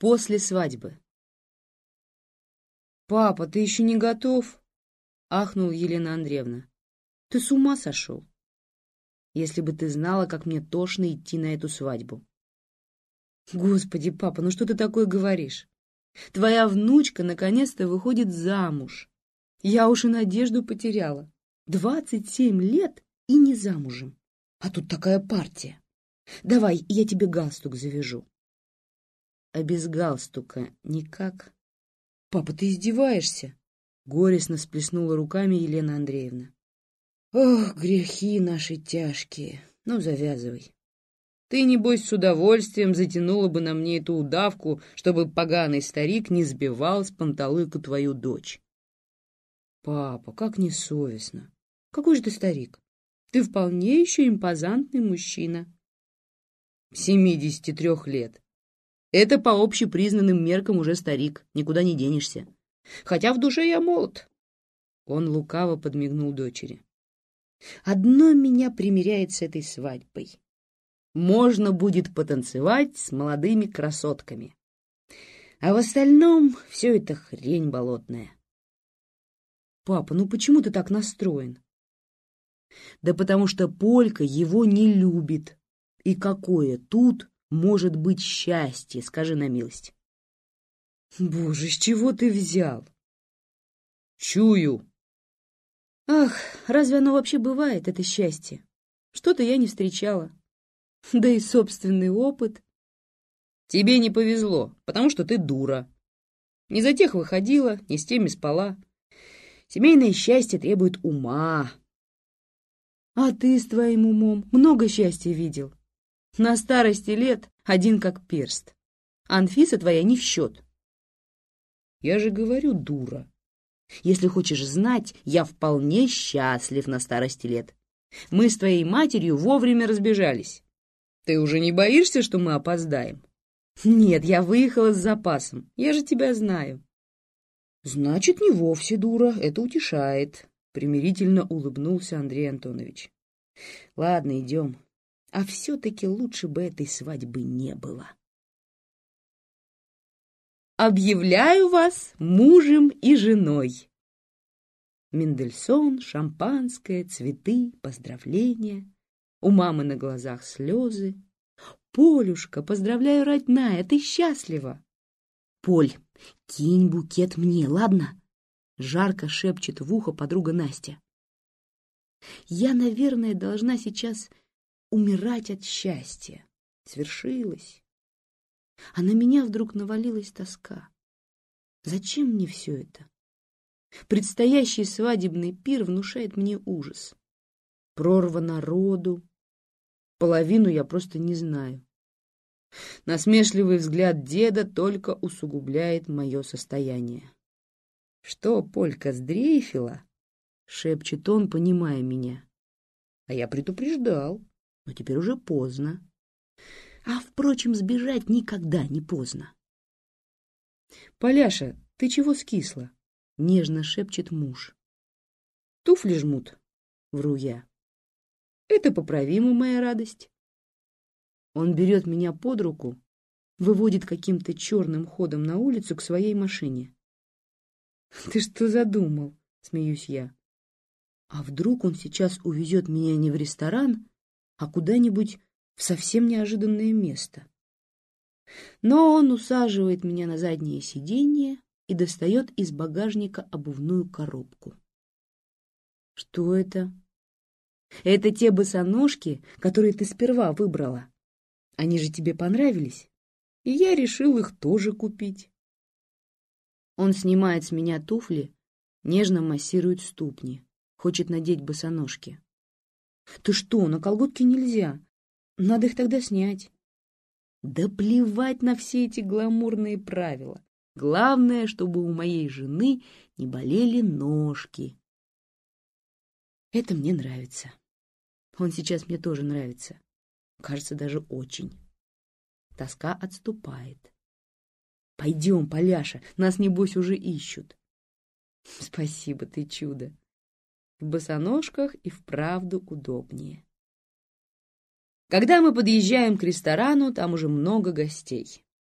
после свадьбы. «Папа, ты еще не готов?» — ахнул Елена Андреевна. «Ты с ума сошел? Если бы ты знала, как мне тошно идти на эту свадьбу». «Господи, папа, ну что ты такое говоришь? Твоя внучка наконец-то выходит замуж. Я уж и надежду потеряла. Двадцать семь лет и не замужем. А тут такая партия. Давай, я тебе галстук завяжу а без галстука никак. — Папа, ты издеваешься? — горестно сплеснула руками Елена Андреевна. — Ох, грехи наши тяжкие. Ну, завязывай. Ты, небось, с удовольствием затянула бы на мне эту удавку, чтобы поганый старик не сбивал с панталыку твою дочь. — Папа, как несовестно. Какой же ты старик? Ты вполне еще импозантный мужчина. — Семидесяти трех лет, это по общепризнанным меркам уже старик, никуда не денешься. Хотя в душе я молод. Он лукаво подмигнул дочери. Одно меня примиряет с этой свадьбой. Можно будет потанцевать с молодыми красотками. А в остальном все это хрень болотная. Папа, ну почему ты так настроен? Да потому что Полька его не любит. И какое тут может быть счастье, скажи на милость. Боже, с чего ты взял? Чую. Ах, разве оно вообще бывает, это счастье? Что-то я не встречала. Да и собственный опыт. Тебе не повезло, потому что ты дура. Не за тех выходила, не с теми спала. Семейное счастье требует ума. А ты с твоим умом много счастья видел. На старости лет один как перст. Анфиса твоя не в счет. Я же говорю, дура. Если хочешь знать, я вполне счастлив на старости лет. Мы с твоей матерью вовремя разбежались. Ты уже не боишься, что мы опоздаем? Нет, я выехала с запасом. Я же тебя знаю. Значит, не вовсе дура. Это утешает. Примирительно улыбнулся Андрей Антонович. Ладно, идем. А все-таки лучше бы этой свадьбы не было. «Объявляю вас мужем и женой!» Мендельсон, шампанское, цветы, поздравления. У мамы на глазах слезы. «Полюшка, поздравляю, родная, ты счастлива!» «Поль, кинь букет мне, ладно?» Жарко шепчет в ухо подруга Настя. «Я, наверное, должна сейчас умирать от счастья. Свершилось. А на меня вдруг навалилась тоска. Зачем мне все это? Предстоящий свадебный пир внушает мне ужас. Прорва народу. Половину я просто не знаю. Насмешливый взгляд деда только усугубляет мое состояние. — Что, Полька сдрейфила? — шепчет он, понимая меня. — А я предупреждал но теперь уже поздно. А, впрочем, сбежать никогда не поздно. «Поляша, ты чего скисла?» — нежно шепчет муж. «Туфли жмут», — вру я. «Это поправимо, моя радость». Он берет меня под руку, выводит каким-то черным ходом на улицу к своей машине. «Ты что задумал?» — смеюсь я. «А вдруг он сейчас увезет меня не в ресторан, а куда-нибудь в совсем неожиданное место. Но он усаживает меня на заднее сиденье и достает из багажника обувную коробку. Что это? Это те босоножки, которые ты сперва выбрала. Они же тебе понравились, и я решил их тоже купить. Он снимает с меня туфли, нежно массирует ступни, хочет надеть босоножки. «Ты что, на колготки нельзя. Надо их тогда снять». «Да плевать на все эти гламурные правила. Главное, чтобы у моей жены не болели ножки». «Это мне нравится. Он сейчас мне тоже нравится. Кажется, даже очень». Тоска отступает. «Пойдем, Поляша, нас, небось, уже ищут». «Спасибо, ты чудо!» В босоножках и вправду удобнее. Когда мы подъезжаем к ресторану, там уже много гостей.